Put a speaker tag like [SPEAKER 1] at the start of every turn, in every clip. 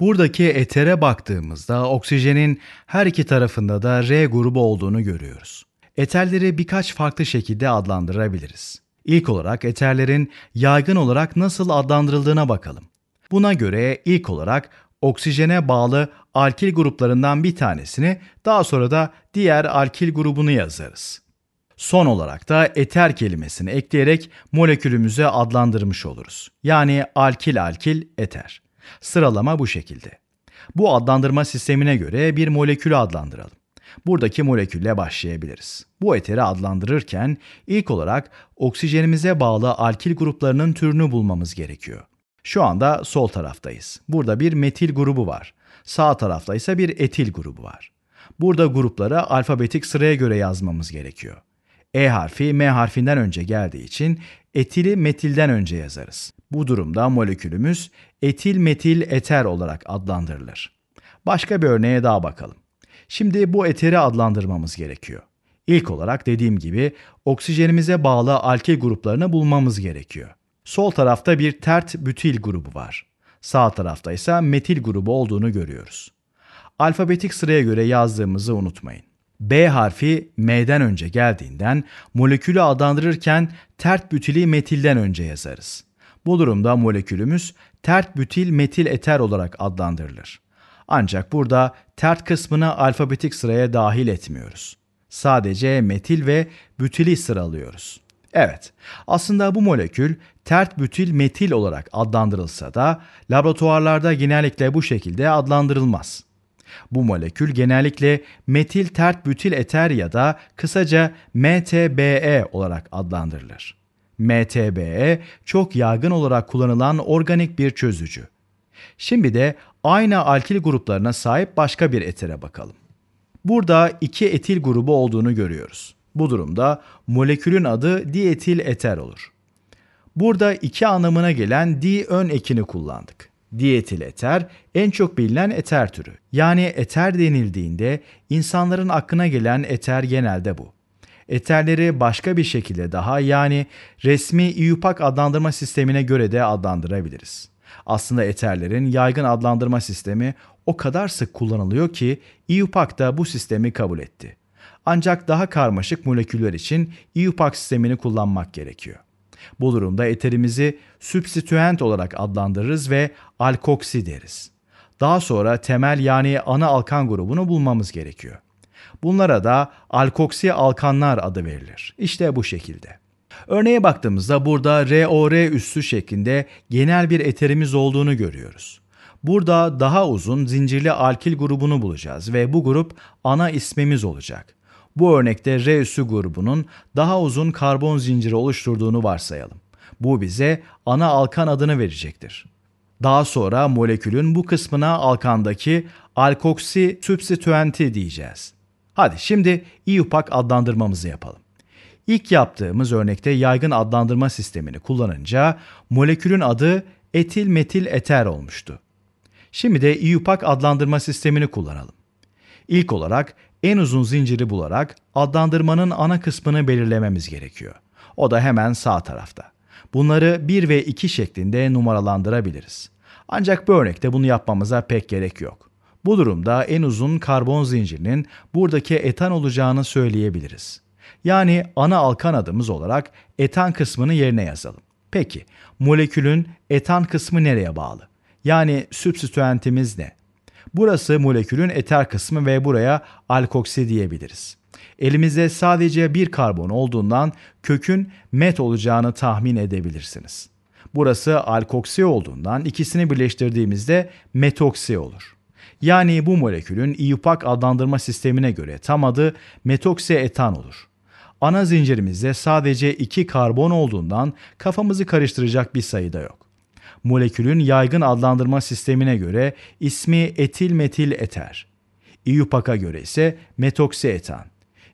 [SPEAKER 1] Buradaki etere baktığımızda oksijenin her iki tarafında da R grubu olduğunu görüyoruz. Eterleri birkaç farklı şekilde adlandırabiliriz. İlk olarak eterlerin yaygın olarak nasıl adlandırıldığına bakalım. Buna göre ilk olarak oksijene bağlı alkil gruplarından bir tanesini, daha sonra da diğer alkil grubunu yazarız. Son olarak da eter kelimesini ekleyerek molekülümüze adlandırmış oluruz. Yani alkil alkil eter. Sıralama bu şekilde. Bu adlandırma sistemine göre bir molekülü adlandıralım. Buradaki molekülle başlayabiliriz. Bu eteri adlandırırken ilk olarak oksijenimize bağlı alkil gruplarının türünü bulmamız gerekiyor. Şu anda sol taraftayız. Burada bir metil grubu var. Sağ tarafta ise bir etil grubu var. Burada grupları alfabetik sıraya göre yazmamız gerekiyor. E harfi M harfinden önce geldiği için etili metilden önce yazarız. Bu durumda molekülümüz etil metil eter olarak adlandırılır. Başka bir örneğe daha bakalım. Şimdi bu eteri adlandırmamız gerekiyor. İlk olarak dediğim gibi oksijenimize bağlı alkil gruplarını bulmamız gerekiyor. Sol tarafta bir tert bütil grubu var. Sağ tarafta ise metil grubu olduğunu görüyoruz. Alfabetik sıraya göre yazdığımızı unutmayın. B harfi M'den önce geldiğinden molekülü adlandırırken tert bütili metilden önce yazarız. Bu durumda molekülümüz tert bütil metil eter olarak adlandırılır. Ancak burada tert kısmını alfabetik sıraya dahil etmiyoruz. Sadece metil ve bütili sıralıyoruz. Evet, aslında bu molekül tert bütil metil olarak adlandırılsa da laboratuvarlarda genellikle bu şekilde adlandırılmaz. Bu molekül genellikle metil tert bütil eter ya da kısaca MTBE olarak adlandırılır. MTBE çok yaygın olarak kullanılan organik bir çözücü. Şimdi de aynı alkil gruplarına sahip başka bir etere bakalım. Burada iki etil grubu olduğunu görüyoruz. Bu durumda molekülün adı dietil eter olur. Burada iki anlamına gelen di ön ekini kullandık. Dietil eter en çok bilinen eter türü. Yani eter denildiğinde insanların aklına gelen eter genelde bu. Eterleri başka bir şekilde daha yani resmi IUPAC adlandırma sistemine göre de adlandırabiliriz. Aslında eterlerin yaygın adlandırma sistemi o kadar sık kullanılıyor ki IUPAC da bu sistemi kabul etti. Ancak daha karmaşık moleküller için IUPAC sistemini kullanmak gerekiyor. Bu durumda eterimizi substituent olarak adlandırırız ve alkoksi deriz. Daha sonra temel yani ana alkan grubunu bulmamız gerekiyor. Bunlara da alkoksi alkanlar adı verilir. İşte bu şekilde. Örneğe baktığımızda burada ROR üssü şeklinde genel bir eterimiz olduğunu görüyoruz. Burada daha uzun zincirli alkil grubunu bulacağız ve bu grup ana ismimiz olacak. Bu örnekte R üssü grubunun daha uzun karbon zinciri oluşturduğunu varsayalım. Bu bize ana alkan adını verecektir. Daha sonra molekülün bu kısmına alkandaki alkoksi substituenti diyeceğiz. Hadi şimdi IUPAC adlandırmamızı yapalım. İlk yaptığımız örnekte yaygın adlandırma sistemini kullanınca molekülün adı etil metil eter olmuştu. Şimdi de IUPAC adlandırma sistemini kullanalım. İlk olarak en uzun zinciri bularak adlandırmanın ana kısmını belirlememiz gerekiyor. O da hemen sağ tarafta. Bunları 1 ve 2 şeklinde numaralandırabiliriz. Ancak bu örnekte bunu yapmamıza pek gerek yok. Bu durumda en uzun karbon zincirinin buradaki etan olacağını söyleyebiliriz. Yani ana alkan adımız olarak etan kısmını yerine yazalım. Peki, molekülün etan kısmı nereye bağlı? Yani sübstitüentimiz ne? Burası molekülün eter kısmı ve buraya alkoksi diyebiliriz. Elimizde sadece bir karbon olduğundan kökün met olacağını tahmin edebilirsiniz. Burası alkoksi olduğundan ikisini birleştirdiğimizde metoksi olur. Yani bu molekülün IUPAC adlandırma sistemine göre tam adı metoksietan olur. Ana zincirimizde sadece iki karbon olduğundan kafamızı karıştıracak bir sayıda yok. Molekülün yaygın adlandırma sistemine göre ismi etil metil eter. IUPAC'a göre ise metoksietan.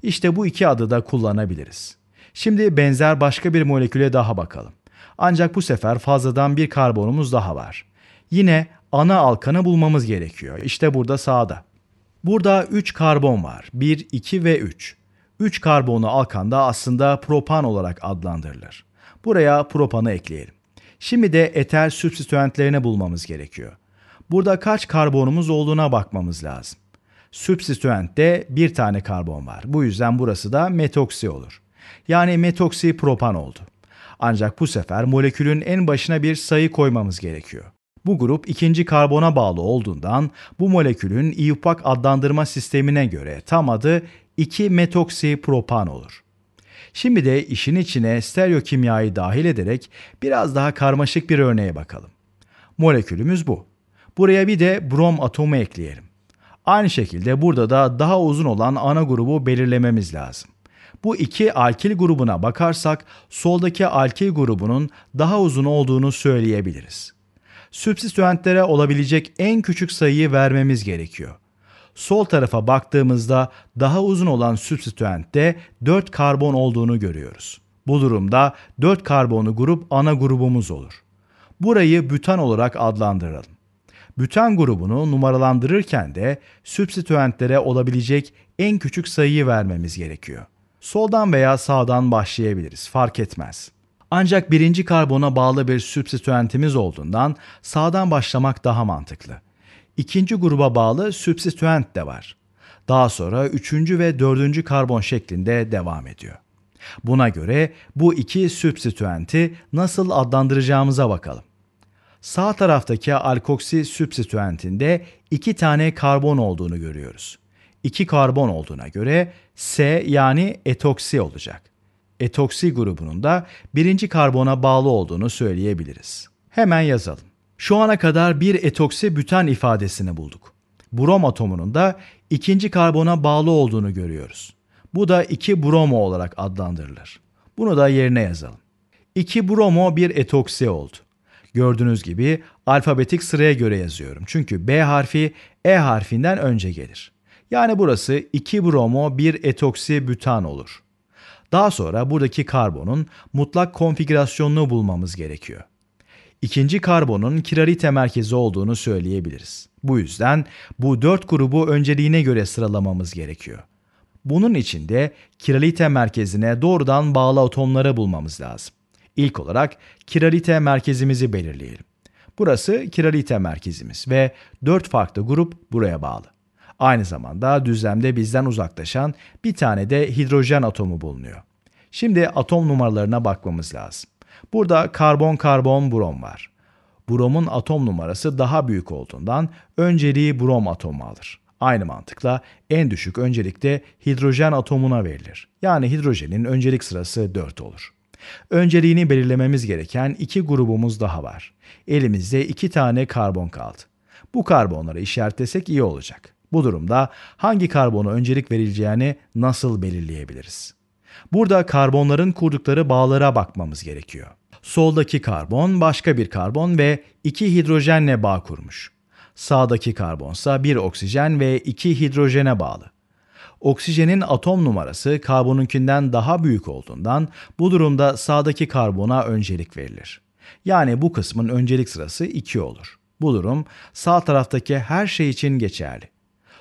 [SPEAKER 1] İşte bu iki adı da kullanabiliriz. Şimdi benzer başka bir moleküle daha bakalım. Ancak bu sefer fazladan bir karbonumuz daha var. Yine ana alkanı bulmamız gerekiyor. İşte burada sağda. Burada 3 karbon var. 1, 2 ve 3. 3 karbonlu alkan da aslında propan olarak adlandırılır. Buraya propanı ekleyelim. Şimdi de eter sübsistüentlerini bulmamız gerekiyor. Burada kaç karbonumuz olduğuna bakmamız lazım. Sübsistüentte bir tane karbon var. Bu yüzden burası da metoksi olur. Yani metoksi propan oldu. Ancak bu sefer molekülün en başına bir sayı koymamız gerekiyor. Bu grup ikinci karbona bağlı olduğundan bu molekülün IUPAC adlandırma sistemine göre tam adı 2-metoksipropan olur. Şimdi de işin içine stereokimyayı dahil ederek biraz daha karmaşık bir örneğe bakalım. Molekülümüz bu. Buraya bir de brom atomu ekleyelim. Aynı şekilde burada da daha uzun olan ana grubu belirlememiz lazım. Bu iki alkil grubuna bakarsak soldaki alkil grubunun daha uzun olduğunu söyleyebiliriz sübsistüentlere olabilecek en küçük sayıyı vermemiz gerekiyor. Sol tarafa baktığımızda daha uzun olan sübsistüentte 4 karbon olduğunu görüyoruz. Bu durumda 4 karbonlu grup ana grubumuz olur. Burayı bütan olarak adlandıralım. Bütan grubunu numaralandırırken de sübsitüentlere olabilecek en küçük sayıyı vermemiz gerekiyor. Soldan veya sağdan başlayabiliriz, fark etmez. Ancak birinci karbona bağlı bir sübstituentimiz olduğundan sağdan başlamak daha mantıklı. İkinci gruba bağlı sübstituent de var. Daha sonra üçüncü ve dördüncü karbon şeklinde devam ediyor. Buna göre bu iki sübstituenti nasıl adlandıracağımıza bakalım. Sağ taraftaki alkoksi sübstituentinde iki tane karbon olduğunu görüyoruz. İki karbon olduğuna göre S yani etoksi olacak etoksi grubunun da birinci karbona bağlı olduğunu söyleyebiliriz. Hemen yazalım. Şu ana kadar bir etoksi bütan ifadesini bulduk. Brom atomunun da ikinci karbona bağlı olduğunu görüyoruz. Bu da 2 bromo olarak adlandırılır. Bunu da yerine yazalım. 2 bromo bir etoksi oldu. Gördüğünüz gibi alfabetik sıraya göre yazıyorum. Çünkü B harfi E harfinden önce gelir. Yani burası 2 bromo bir etoksi bütan olur. Daha sonra buradaki karbonun mutlak konfigürasyonunu bulmamız gerekiyor. İkinci karbonun kiralite merkezi olduğunu söyleyebiliriz. Bu yüzden bu dört grubu önceliğine göre sıralamamız gerekiyor. Bunun için de kiralite merkezine doğrudan bağlı atomları bulmamız lazım. İlk olarak kiralite merkezimizi belirleyelim. Burası kiralite merkezimiz ve dört farklı grup buraya bağlı. Aynı zamanda düzlemde bizden uzaklaşan bir tane de hidrojen atomu bulunuyor. Şimdi atom numaralarına bakmamız lazım. Burada karbon karbon brom var. Bromun atom numarası daha büyük olduğundan önceliği brom atomu alır. Aynı mantıkla en düşük öncelikte hidrojen atomuna verilir. Yani hidrojenin öncelik sırası 4 olur. Önceliğini belirlememiz gereken iki grubumuz daha var. Elimizde iki tane karbon kaldı. Bu karbonları işaretlesek iyi olacak. Bu durumda hangi karbona öncelik verileceğini nasıl belirleyebiliriz? Burada karbonların kurdukları bağlara bakmamız gerekiyor. Soldaki karbon başka bir karbon ve iki hidrojenle bağ kurmuş. Sağdaki karbonsa bir oksijen ve iki hidrojene bağlı. Oksijenin atom numarası karbonunkinden daha büyük olduğundan bu durumda sağdaki karbona öncelik verilir. Yani bu kısmın öncelik sırası 2 olur. Bu durum sağ taraftaki her şey için geçerli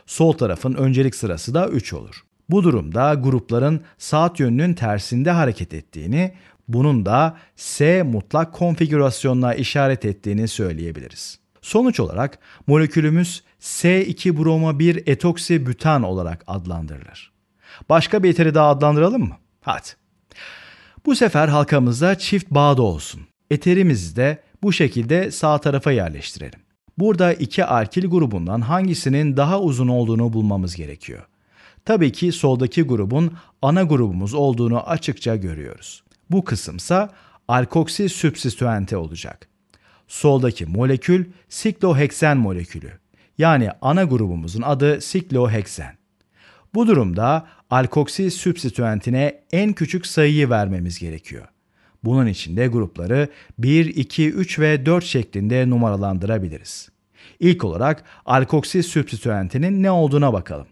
[SPEAKER 1] sol tarafın öncelik sırası da 3 olur. Bu durumda grupların saat yönünün tersinde hareket ettiğini, bunun da S mutlak konfigürasyonuna işaret ettiğini söyleyebiliriz. Sonuç olarak molekülümüz s 2 bromo 1 etoksibütan olarak adlandırılır. Başka bir eteri daha adlandıralım mı? Hadi. Bu sefer halkamızda çift bağda olsun. Eterimizi de bu şekilde sağ tarafa yerleştirelim. Burada iki alkil grubundan hangisinin daha uzun olduğunu bulmamız gerekiyor. Tabii ki soldaki grubun ana grubumuz olduğunu açıkça görüyoruz. Bu kısımsa alkoksil sübsistüente olacak. Soldaki molekül sikloheksen molekülü. Yani ana grubumuzun adı sikloheksen. Bu durumda alkoksil sübsitüentine en küçük sayıyı vermemiz gerekiyor. Bunun içinde grupları 1, 2, 3 ve 4 şeklinde numaralandırabiliriz. İlk olarak alkoksi sübstitüentinin ne olduğuna bakalım.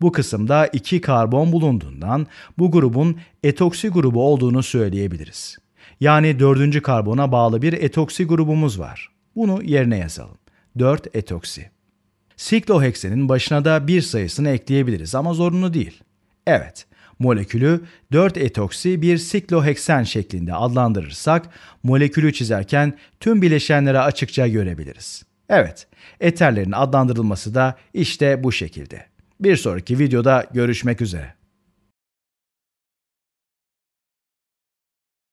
[SPEAKER 1] Bu kısımda 2 karbon bulunduğundan bu grubun etoksi grubu olduğunu söyleyebiliriz. Yani 4. karbona bağlı bir etoksi grubumuz var. Bunu yerine yazalım. 4 etoksi. Sikloheksenin başına da bir sayısını ekleyebiliriz ama zorunlu değil. Evet, Molekülü 4-etoksi bir sikloheksen şeklinde adlandırırsak molekülü çizerken tüm bileşenleri açıkça görebiliriz. Evet, eterlerin adlandırılması da işte bu şekilde. Bir sonraki videoda görüşmek üzere.